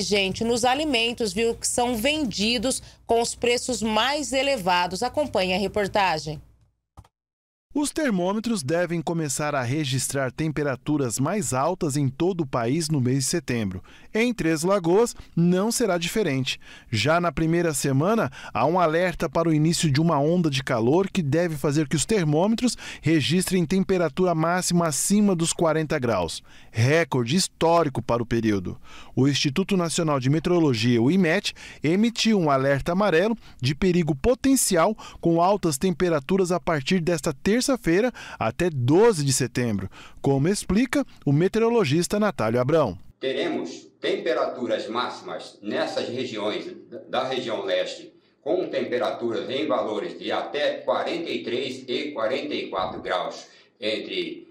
gente, nos alimentos, viu, que são vendidos com os preços mais elevados. Acompanhe a reportagem. Os termômetros devem começar a registrar temperaturas mais altas em todo o país no mês de setembro. Em Três Lagoas, não será diferente. Já na primeira semana, há um alerta para o início de uma onda de calor que deve fazer que os termômetros registrem temperatura máxima acima dos 40 graus recorde histórico para o período. O Instituto Nacional de Meteorologia, o IMET, emitiu um alerta amarelo de perigo potencial com altas temperaturas a partir desta terça terça-feira até 12 de setembro, como explica o meteorologista Natálio Abrão. Teremos temperaturas máximas nessas regiões da região leste, com temperaturas em valores de até 43 e 44 graus entre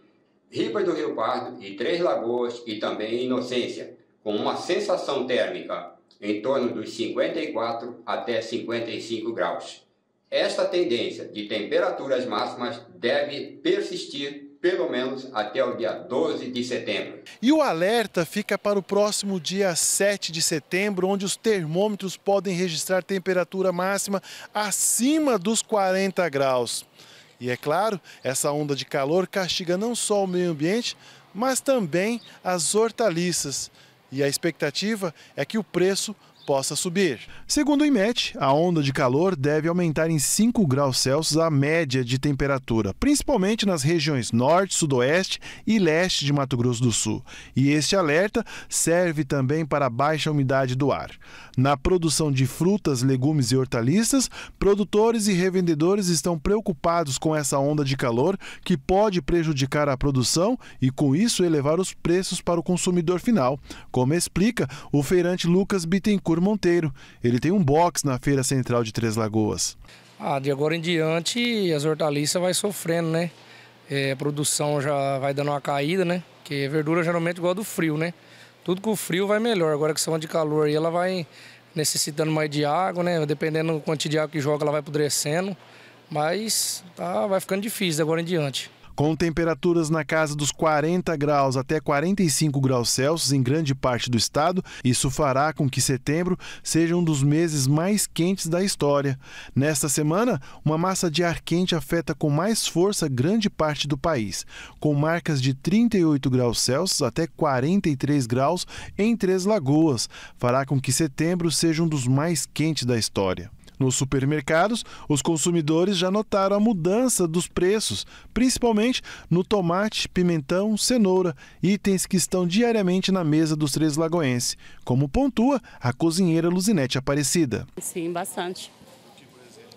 Ribas do Rio Pardo e Três Lagoas e também Inocência, com uma sensação térmica em torno dos 54 até 55 graus. Esta tendência de temperaturas máximas deve persistir pelo menos até o dia 12 de setembro. E o alerta fica para o próximo dia 7 de setembro, onde os termômetros podem registrar temperatura máxima acima dos 40 graus. E é claro, essa onda de calor castiga não só o meio ambiente, mas também as hortaliças. E a expectativa é que o preço possa subir. Segundo o IMET, a onda de calor deve aumentar em 5 graus Celsius a média de temperatura, principalmente nas regiões norte, sudoeste e leste de Mato Grosso do Sul. E este alerta serve também para a baixa umidade do ar. Na produção de frutas, legumes e hortaliças, produtores e revendedores estão preocupados com essa onda de calor que pode prejudicar a produção e, com isso, elevar os preços para o consumidor final, como explica o feirante Lucas Bittencourt Monteiro. Ele tem um box na Feira Central de Três Lagoas. Ah, de agora em diante as hortaliças vai sofrendo, né? É, a produção já vai dando uma caída, né? Porque verdura geralmente gosta do frio, né? Tudo com frio vai melhor. Agora que são de calor aí, ela vai necessitando mais de água, né? Dependendo do quantidade de água que joga, ela vai apodrecendo. Mas tá, vai ficando difícil de agora em diante. Com temperaturas na casa dos 40 graus até 45 graus Celsius em grande parte do estado, isso fará com que setembro seja um dos meses mais quentes da história. Nesta semana, uma massa de ar quente afeta com mais força grande parte do país, com marcas de 38 graus Celsius até 43 graus em Três Lagoas. Fará com que setembro seja um dos mais quentes da história. Nos supermercados, os consumidores já notaram a mudança dos preços, principalmente no tomate, pimentão, cenoura, itens que estão diariamente na mesa dos três lagoenses, como pontua a cozinheira Luzinete Aparecida. Sim, bastante.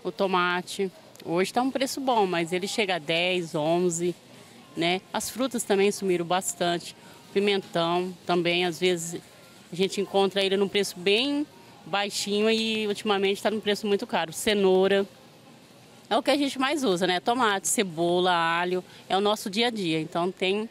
O tomate, hoje está um preço bom, mas ele chega a 10, 11, né? As frutas também sumiram bastante, o pimentão também, às vezes a gente encontra ele num preço bem baixinho e ultimamente está num preço muito caro. Cenoura é o que a gente mais usa, né? Tomate, cebola, alho, é o nosso dia a dia. Então tem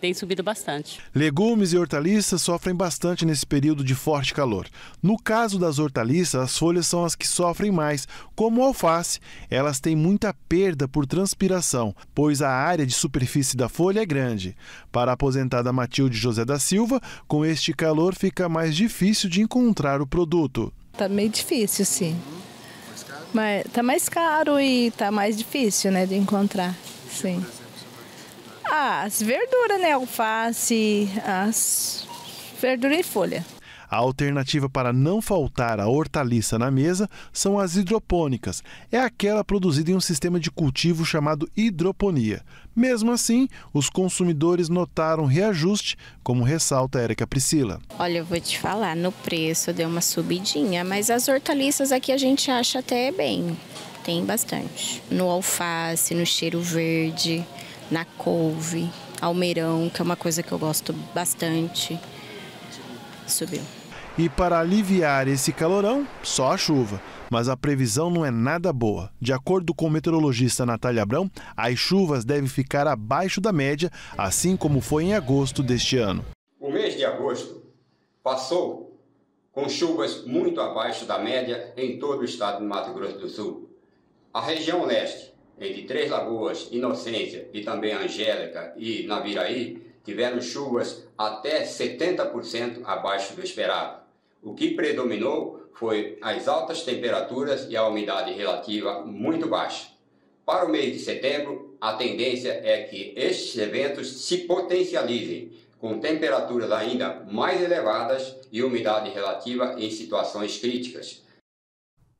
tem subido bastante. Legumes e hortaliças sofrem bastante nesse período de forte calor. No caso das hortaliças, as folhas são as que sofrem mais. Como alface, elas têm muita perda por transpiração, pois a área de superfície da folha é grande. Para a aposentada Matilde José da Silva, com este calor fica mais difícil de encontrar o produto. Tá meio difícil, sim. Está tá mais caro e tá mais difícil, né, de encontrar. Sim. As verduras, né? Alface, as verduras e folha. A alternativa para não faltar a hortaliça na mesa são as hidropônicas. É aquela produzida em um sistema de cultivo chamado hidroponia. Mesmo assim, os consumidores notaram reajuste, como ressalta a Érica Priscila. Olha, eu vou te falar, no preço deu uma subidinha, mas as hortaliças aqui a gente acha até bem. Tem bastante. No alface, no cheiro verde, na couve, almeirão, que é uma coisa que eu gosto bastante. Subiu. E para aliviar esse calorão, só a chuva. Mas a previsão não é nada boa. De acordo com o meteorologista Natália Abrão, as chuvas devem ficar abaixo da média, assim como foi em agosto deste ano. O mês de agosto passou com chuvas muito abaixo da média em todo o estado do Mato Grosso do Sul. A região leste entre Três Lagoas, Inocência e também Angélica e Naviraí, tiveram chuvas até 70% abaixo do esperado. O que predominou foi as altas temperaturas e a umidade relativa muito baixa. Para o mês de setembro, a tendência é que estes eventos se potencializem, com temperaturas ainda mais elevadas e umidade relativa em situações críticas